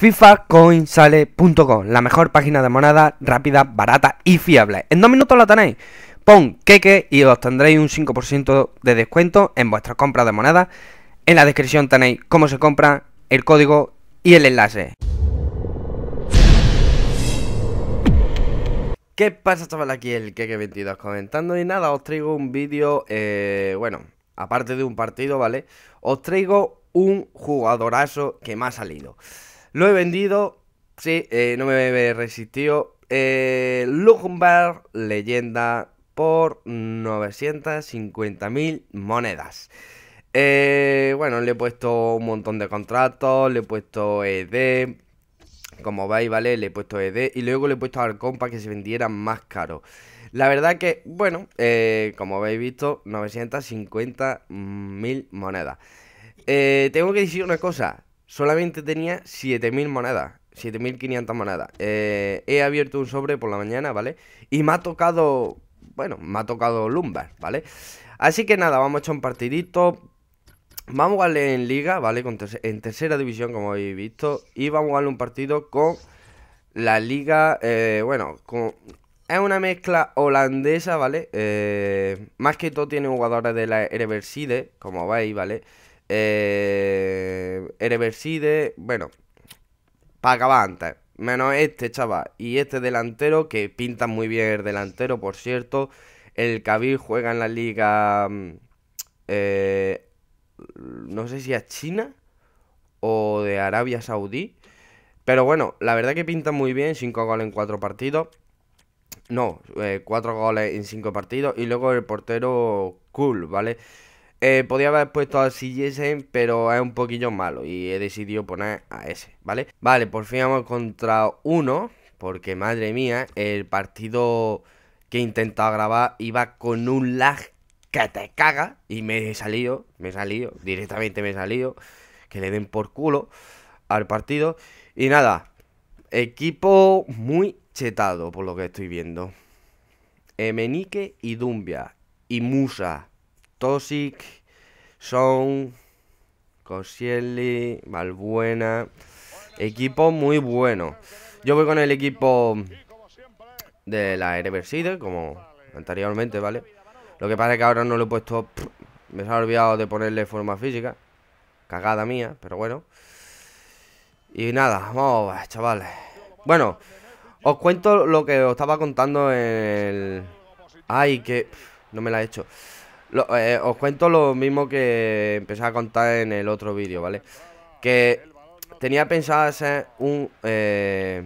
fifacoinsale.com, la mejor página de moneda rápida, barata y fiable. En dos minutos la tenéis. Pon KEKE y os tendréis un 5% de descuento en vuestras compras de moneda. En la descripción tenéis cómo se compra, el código y el enlace. ¿Qué pasa chaval? Aquí el Keke22 comentando y nada, os traigo un vídeo, eh, bueno, aparte de un partido, ¿vale? Os traigo un jugadorazo que me ha salido. Lo he vendido, sí, eh, no me resistió. resistido... Eh, Lugumbar Leyenda por 950.000 monedas. Eh, bueno, le he puesto un montón de contratos, le he puesto ED, como veis, ¿vale? Le he puesto ED y luego le he puesto al compa que se vendiera más caro. La verdad que, bueno, como habéis visto, 950.000 monedas. tengo que decir una cosa, solamente tenía 7.000 monedas. 7.500 monedas. Eh, he abierto un sobre por la mañana, ¿vale? Y me ha tocado... Bueno, me ha tocado Lumbar, ¿vale? Así que nada, vamos a echar un partidito. Vamos a jugarle en liga, ¿vale? en tercera división, como habéis visto. Y vamos a jugarle un partido con la liga... Eh, bueno, con... Es una mezcla holandesa, ¿vale? Eh, más que todo tiene jugadores de la Ereverside, como veis, ¿vale? vale eh, Ereverside, bueno, acabar antes. Menos este chaval y este delantero, que pinta muy bien el delantero, por cierto. El Kabil juega en la liga... Mm, eh, no sé si a China o de Arabia Saudí. Pero bueno, la verdad que pinta muy bien, 5 goles en 4 partidos. No, 4 eh, goles en 5 partidos. Y luego el portero Cool, ¿vale? Podría eh, podía haber puesto a CGSM, pero es un poquillo malo y he decidido poner a ese, ¿vale? Vale, por fin vamos contra uno, porque madre mía, el partido que he intentado grabar iba con un lag que te caga y me he salido, me he salido, directamente me he salido, que le den por culo al partido. Y nada, equipo muy chetado por lo que estoy viendo. Menique y Dumbia y Musa Tosic, Song, Koscielny, Valbuena. Equipo muy bueno. Yo voy con el equipo de la Ereverside, como anteriormente, ¿vale? Lo que pasa es que ahora no lo he puesto... me he ha olvidado de ponerle forma física. Cagada mía, pero bueno. Y nada, vamos, chavales. Bueno, os cuento lo que os estaba contando en el... Ay, que... no me la he hecho. Eh, os cuento lo mismo que empecé a contar en el otro vídeo, ¿vale? Que tenía pensado hacer un, eh,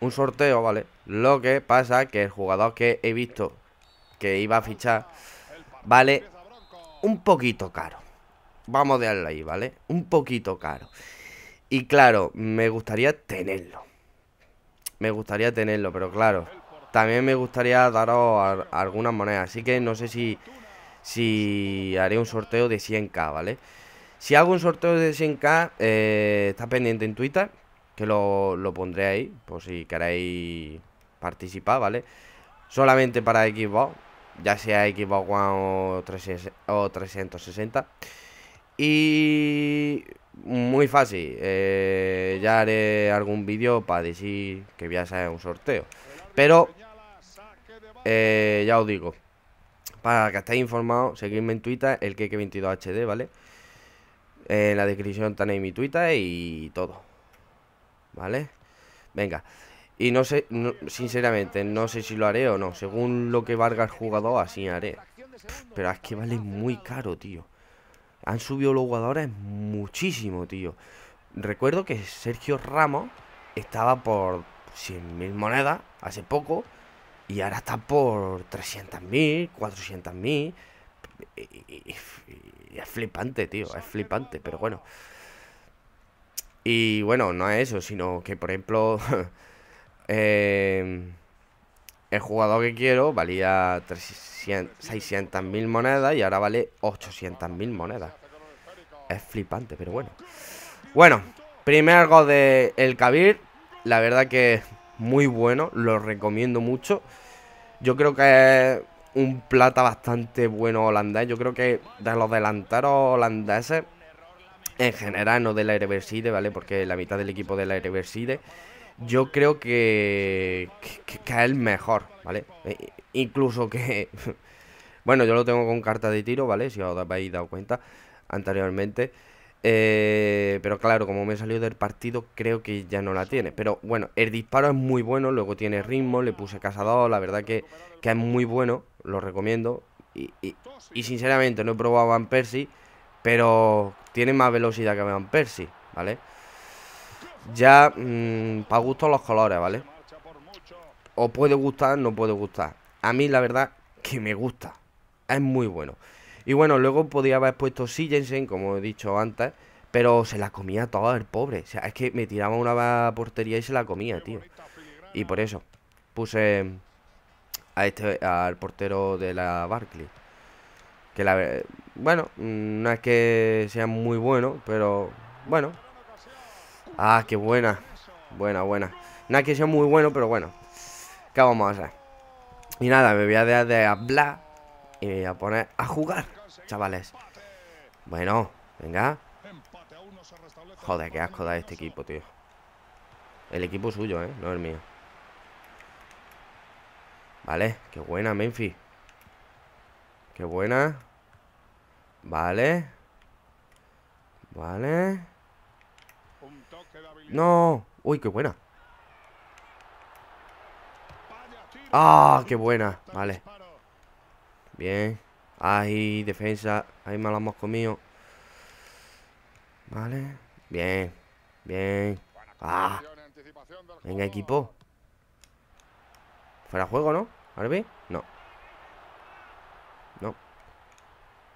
un sorteo, ¿vale? Lo que pasa que el jugador que he visto que iba a fichar vale un poquito caro. Vamos a dejarlo ahí, ¿vale? Un poquito caro. Y claro, me gustaría tenerlo. Me gustaría tenerlo, pero claro, también me gustaría daros algunas monedas. Así que no sé si si haré un sorteo de 100k, ¿vale? Si hago un sorteo de 100k, eh, está pendiente en Twitter, que lo, pondré ahí, por si queréis participar, ¿vale? Solamente para Xbox, ya sea Xbox One o, 360. Y muy fácil, eh, ya haré algún vídeo para decir que voy a hacer un sorteo. Pero, eh, ya os digo, para que estéis informados, seguidme en Twitter, el que 22 ¿vale? En la descripción tenéis mi Twitter y todo. ¿Vale? Venga. Y no sé, sinceramente, no sé si lo haré o no. Según lo que valga el jugador, así haré. pero es que vale muy caro, tío. Han subido los jugadores muchísimo, tío. Recuerdo que Sergio Ramos estaba por 100.000 monedas hace poco. Y ahora está por 300.000, 400.000. Es flipante, tío, es flipante, pero bueno. Y bueno, no es eso, sino que, por ejemplo, em, el jugador que quiero valía 600.000 monedas y ahora vale 800.000 monedas. Es flipante, pero bueno. Bueno, primer gol de El Kabir. La verdad que muy bueno, lo recomiendo mucho. Yo creo que es un plata bastante bueno holandés. Yo creo que de los delanteros holandeses, en general, no del la ¿vale? Porque la mitad del equipo de la yo creo que, que, es el mejor, ¿vale? E, incluso que... bueno, yo lo tengo con carta de tiro, ¿vale? Si os habéis dado cuenta anteriormente. Eh, pero claro, como me salió del partido, creo que ya no la tiene. Pero bueno, el disparo es muy bueno, luego tiene ritmo, le puse casado la verdad que, que es muy bueno, lo recomiendo. Y, sinceramente, no he probado Van Persie, pero tiene más velocidad que Van Persie, ¿vale? Ya, mm, para gusto los colores, ¿vale? O puede gustar, no puede gustar. A mí, la verdad, que me gusta. Es muy bueno. Y bueno, luego podía haber puesto Sillensen, como he dicho antes, pero se la comía toda el pobre. O sea, es que me tiraba una portería y se la comía, tío. Y por eso puse a este, al portero de la Barclay. Que la bueno, mm, no es que sea muy bueno, pero bueno. Ah, qué buena. Buena, buena. No es que sea muy bueno, pero bueno. ¿Qué vamos a hacer? Y nada, me voy a dejar de hablar y me voy a poner a jugar chavales. Bueno, venga. Joder, qué asco da este equipo, tío. El equipo suyo, ¿eh? No el mío. Vale, qué buena, Memphis. Qué buena. Vale. Vale. No. Uy, qué buena. ¡Ah! ¡Qué buena! Vale. Bien. Ay, defensa. Ahí me lo hemos comido. Vale. Bien. Bien. Ah. Venga, equipo. Fuera juego, ¿no? ¿Arby? No. No.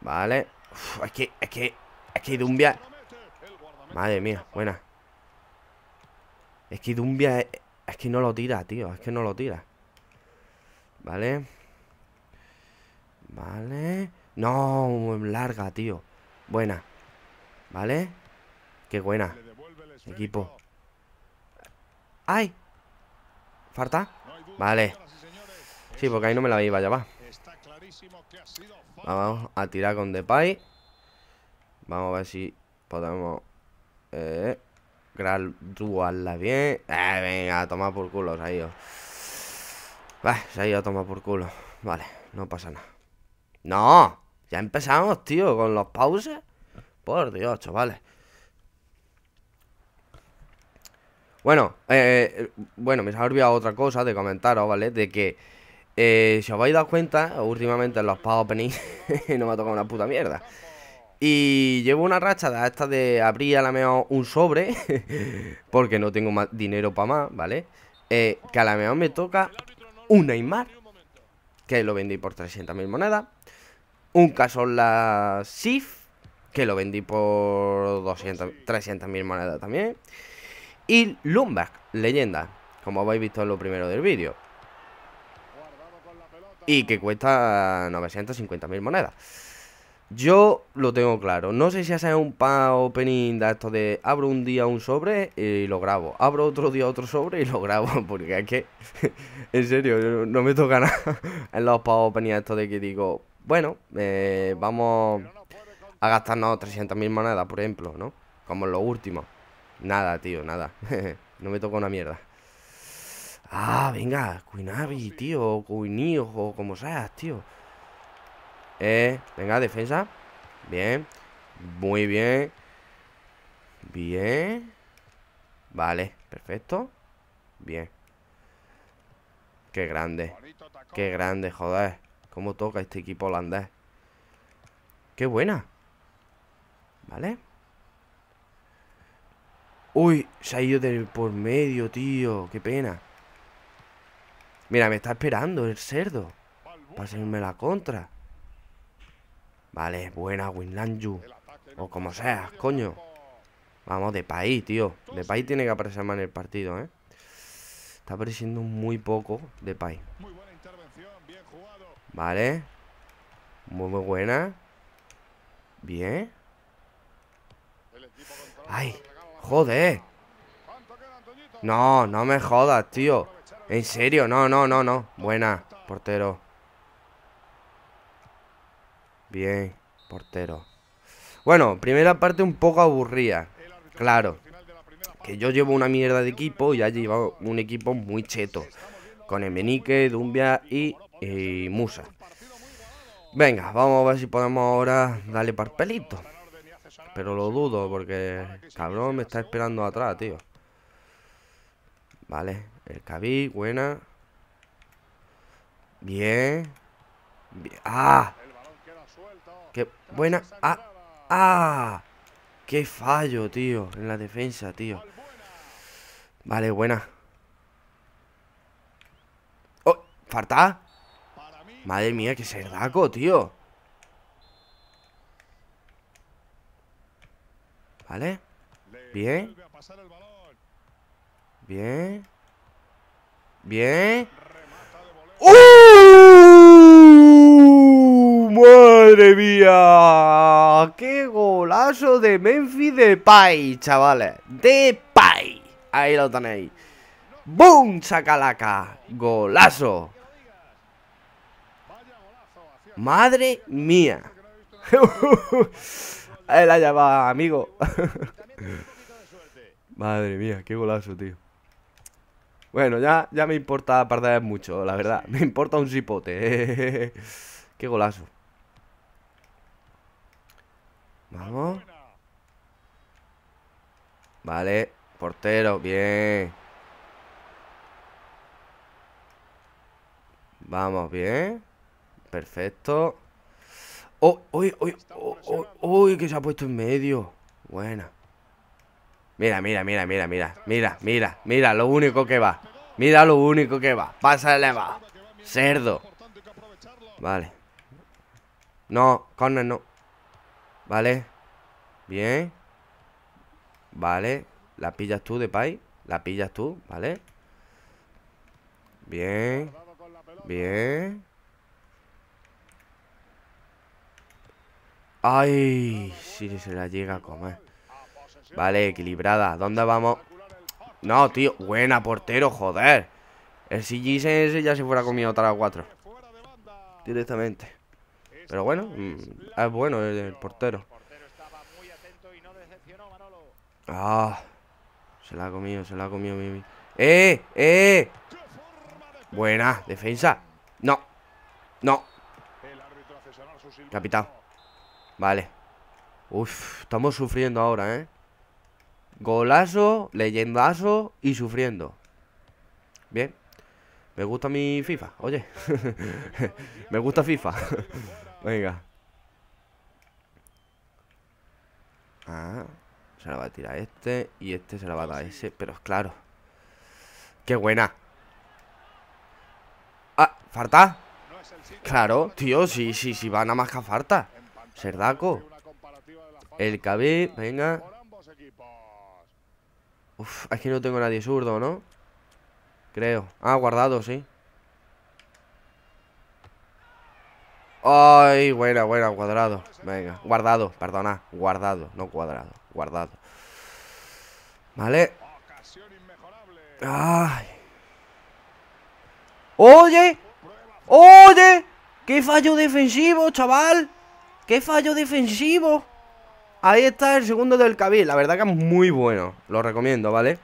Vale. es que, es que, es que Dumbia. Madre mía, buena. Es que Dumbia es, es que no lo tira, tío. Es que no lo tira. Vale. Vale. No, larga, tío. Buena. ¿Vale? Qué buena. Equipo. ¡Ay! ¿Falta? Vale. Sí, porque ahí no me la iba, ya va. Vamos a tirar con Depay. Vamos a ver si podemos... Eh, la bien. Eh, venga, a tomar por culo, se ha ido. se ha ido a tomar por culo. Vale, no pasa nada. No, ya empezamos, tío, con los pauses. Por Dios, chavales. Bueno, eh, bueno, me he ha olvidado otra cosa de comentaros, ¿vale? De que, eh, si os habéis dado cuenta, últimamente en los paus no me ha tocado una puta mierda. Y llevo una racha de esta de abrir a la mejor un sobre, porque no tengo más dinero para más, ¿vale? Eh, que a la mejor me toca un Neymar, que lo vendí por 300.000 monedas. Un caso la SIF, que lo vendí por 200, 300.000 monedas también. Y Lumberg, leyenda, como habéis visto en lo primero del vídeo. Y que cuesta 950.000 monedas. Yo lo tengo claro. No sé si hace un pago opening de esto de abro un día un sobre y lo grabo. Abro otro día otro sobre y lo grabo. Porque es que, en serio, no me toca nada en los pan opening esto de que digo, bueno, eh, vamos a gastarnos 300.000 monedas, por ejemplo, ¿no? Como lo último. Nada, tío, nada. no me toca una mierda. Ah, venga, Kuinabi, pues tío, Cuinío, o como seas, tío. Eh, venga, defensa. Bien, muy bien. Bien. Vale, perfecto. Bien. Qué grande. Qué grande, joder. Cómo toca este equipo holandés. ¡Qué buena! ¿Vale? ¡Uy! Se ha ido por medio, tío. ¡Qué pena! Mira, me está esperando el cerdo. Para seguirme la contra. Vale, buena, Winlanju. O como sea, coño. Vamos, de país, tío. De país tiene que aparecer más en el partido, ¿eh? Está apareciendo muy poco de país. Vale Muy, muy buena Bien Ay, joder No, no me jodas, tío En serio, no, no, no, no Buena, portero Bien, portero Bueno, primera parte un poco aburrida Claro Que yo llevo una mierda de equipo Y ha llevado un equipo muy cheto Con Emenique, Dumbia y y Musa. Venga, vamos a ver si podemos ahora darle parpelito. Pero lo dudo porque cabrón me está esperando atrás, tío. Vale, el cabí, buena. Bien. ¡Ah! ¡Qué buena! ¡Ah! ¡Ah! ¡Qué fallo, tío! En la defensa, tío. Vale, buena. ¡Oh! ¡Falta! Madre mía, qué cerdaco, tío. ¿Vale? Bien. Bien. Bien. ¡Uh! ¡Madre mía! ¡Qué golazo de Memphis de Pai, chavales! De Pai. Ahí lo tenéis. ¡Bum! ¡Sacalaca! ¡Golazo! Madre mía. la la va, amigo. Madre mía, qué golazo, tío. Bueno, ya, ya me importa perder mucho, la verdad. Me importa un sipote qué golazo. Vamos. Vale, portero, bien. Vamos, bien perfecto. Oh, uy, uy, uy, oh, oh, uy, que se ha puesto en medio! Buena. Mira, mira, mira, mira, mira, mira, mira, mira, lo único que va. Mira lo único que va. Pásale, va. Cerdo. Vale. No, corner no. Vale. Bien. Vale. La pillas tú, de pay La pillas tú, ¿vale? Bien. Bien. Ay, si se la llega a comer. Vale, equilibrada. ¿Dónde vamos? No, tío. Buena, portero, joder. El ese ya se fuera comido otra cuatro. Directamente. Pero bueno, mm, es bueno el, portero. Ah, se la ha comido, se la ha comido Mimi. ¡Eh! ¡Eh! Buena, defensa. No, no. Capitán. Vale Uf, estamos sufriendo ahora, ¿eh? Golazo, leyendazo y sufriendo Bien Me gusta mi FIFA, oye Me gusta FIFA Venga Ah, se la va a tirar este Y este se la va a dar ese, pero es claro ¡Qué buena! Ah, Farta Claro, tío, sí, sí, sí, va nada más que a Serdaco. El KB, venga. Uf, aquí no tengo nadie zurdo, ¿no? Creo. Ah, guardado, sí. Ay, buena, buena, cuadrado. Venga, guardado, perdona. Guardado, no cuadrado, guardado. Vale. Ay. Oye, oye, qué fallo defensivo, chaval. ¡Qué fallo defensivo! Ahí está el segundo del Cabil. La verdad que es muy bueno. Lo recomiendo, ¿vale?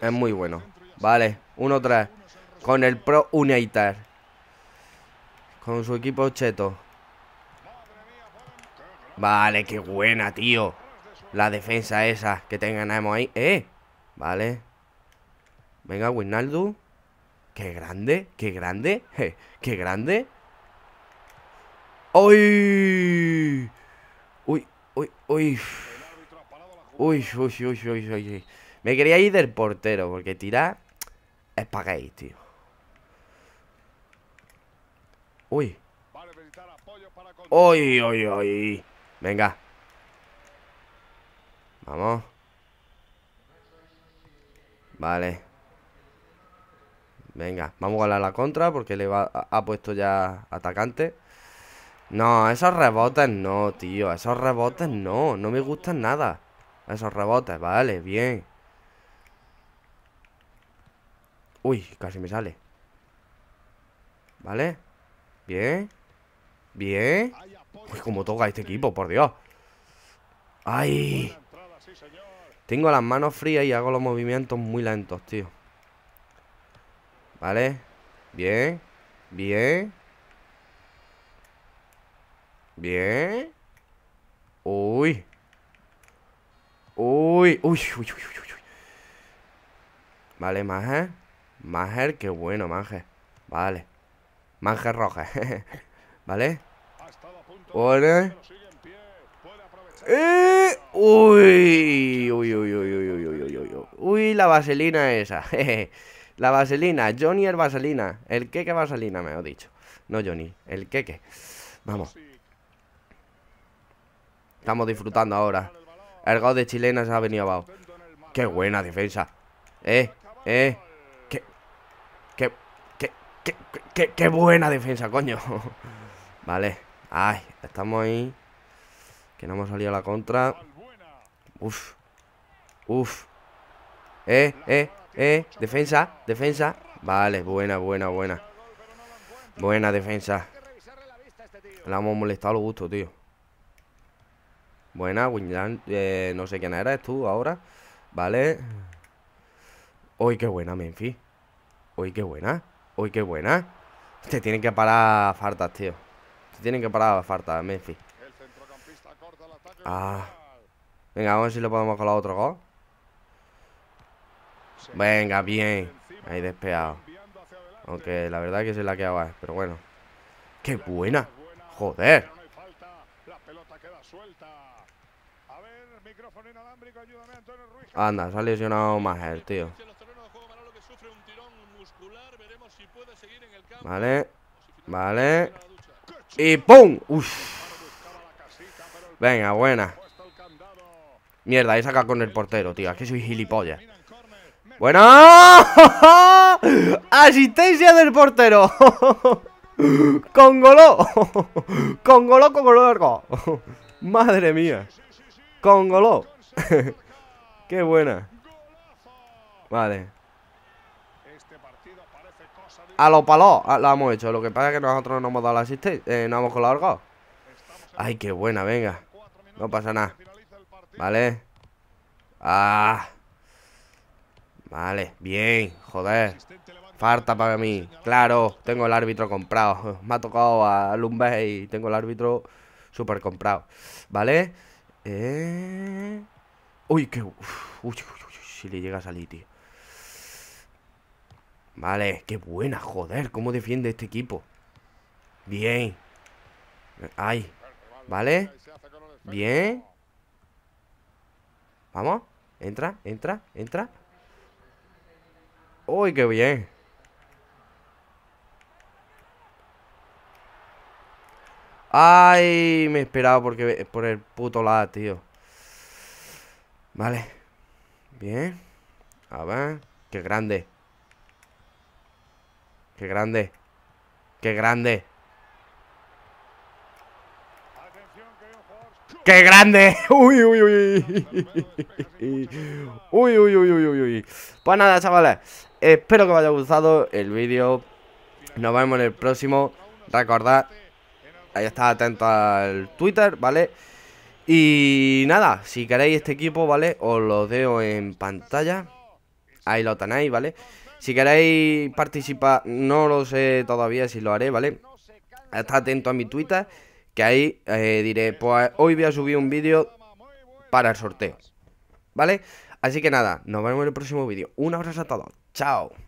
Es muy bueno. Vale, Uno 3 Con el Pro Unitar. Con su equipo cheto. Vale, qué buena, tío. La defensa esa que tengan ahí. ¡Eh! Vale. Venga, winaldo ¡Qué grande! ¡Qué grande! ¡Qué grande! ¡Uy! ¡Uy, uy, uy! Uy, uy, uy, uy, Me quería ir del portero, porque tirar es para gay, tío. Uy. Uy, uy, uy. Venga. Vamos. Vale. Venga, vamos a ganar la contra porque le va, ha puesto ya atacante. No, esos rebotes no, tío. Esos rebotes no. No me gustan nada. Esos rebotes, vale, bien. Uy, casi me sale. Vale. Bien. Bien. Uy, cómo toca este equipo, por Dios. Ay. Tengo las manos frías y hago los movimientos muy lentos, tío. Vale. Bien. Bien. Bien. Uy. Uy. Uy, uy, uy, uy, uy. Vale, Majer. Majer, qué bueno, Majer. Vale. Manje roja. vale. Vale. Eh, uy, uy, uy, uy, uy, uy, uy, uy, uy, uy, la vaselina esa, la vaselina, Johnny el vaselina, el queque vaselina, me ha dicho, no Johnny, el queque, vamos, Estamos disfrutando ahora. El gol de se ha venido abajo. Qué buena defensa. Eh, eh. Qué, qué, qué, qué, qué, buena defensa, coño. vale. Ay, estamos ahí. Que no hemos salido a la contra. Uf. Uf. Eh, eh, eh. Defensa, defensa. Vale, buena, buena, buena. Buena defensa. La hemos molestado a lo gusto, tío. Buena, Winland, eh, no sé quién eres tú ahora. Vale. Uy, qué buena, Menfi. Uy, qué buena. Uy, qué buena. Te tienen que parar fartas, tío. Te tienen que parar fartas, Menfi. Ah. Venga, vamos a ver si lo podemos colar otro gol. Venga, bien. Ahí despeado. Aunque la verdad es que se la ha quedado, eh, pero bueno. ¡Qué buena! ¡Joder! A ver, Anda, se ha lesionado más este el tío. Vale. Vale. Y ¡pum! Uf. Venga, buena. Mierda, ahí saca con el portero, tío. Es que soy gilipollas. ¡Bueno! ¡Asistencia del portero! ¡Congoló! ¡Congoló, congoló, ¡Madre mía! Congoló. Qué buena. Vale. A lo palos lo hemos hecho. Lo que pasa es que nosotros no hemos dado la asistencia. Eh, no hemos colado Ay, qué buena, venga. No pasa nada. Vale. Ah. Vale, bien. Joder. Falta para mí. Claro, tengo el árbitro comprado. Me ha tocado a Lumbes y tengo el árbitro súper comprado. ¿Vale? ¿Eh? Uy, que... Uy, uy, uy, si le llega a salir, tío. Vale, qué buena, joder. Cómo defiende este equipo. Bien. Ay. Vale. Bien. Vamos. Entra, entra, entra. Uy, qué bien. Ay, me esperaba porque, eh, por el puto lado, tío. Vale. Bien. A ver. Qué grande. Qué grande. Qué grande. ¡Qué grande! ¡Uy, uy, uy! ¡Uy, uy, uy, uy, uy! Pues nada, chavales. Espero que os haya gustado el vídeo. Nos vemos en el próximo. Recordad está, atento al Twitter, ¿vale? Y nada, si queréis este equipo, ¿vale? Os lo dejo en pantalla. Ahí lo tenéis, ¿vale? Si queréis participar, no lo sé todavía si lo haré, ¿vale? Está atento a mi Twitter, que ahí eh, diré, pues hoy voy a subir un vídeo para el sorteo, ¿vale? Así que nada, nos vemos en el próximo vídeo. Un abrazo a todos, chao.